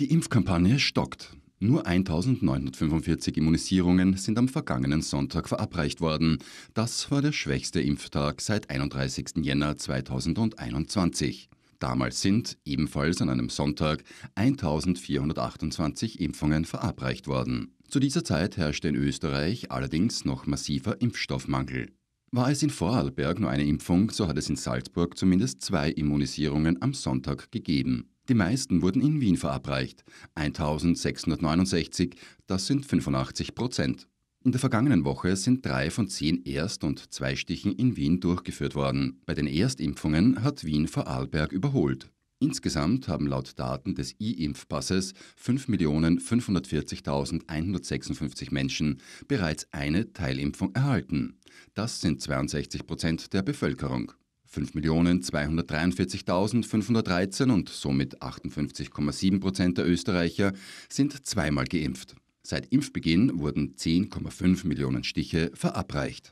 Die Impfkampagne stockt. Nur 1945 Immunisierungen sind am vergangenen Sonntag verabreicht worden. Das war der schwächste Impftag seit 31. Jänner 2021. Damals sind, ebenfalls an einem Sonntag, 1428 Impfungen verabreicht worden. Zu dieser Zeit herrschte in Österreich allerdings noch massiver Impfstoffmangel. War es in Vorarlberg nur eine Impfung, so hat es in Salzburg zumindest zwei Immunisierungen am Sonntag gegeben. Die meisten wurden in Wien verabreicht. 1669, das sind 85 Prozent. In der vergangenen Woche sind drei von zehn Erst- und Zweistichen in Wien durchgeführt worden. Bei den Erstimpfungen hat Wien Vorarlberg überholt. Insgesamt haben laut Daten des e impfpasses 5.540.156 Menschen bereits eine Teilimpfung erhalten. Das sind 62 Prozent der Bevölkerung. 5.243.513 und somit 58,7 Prozent der Österreicher sind zweimal geimpft. Seit Impfbeginn wurden 10,5 Millionen Stiche verabreicht.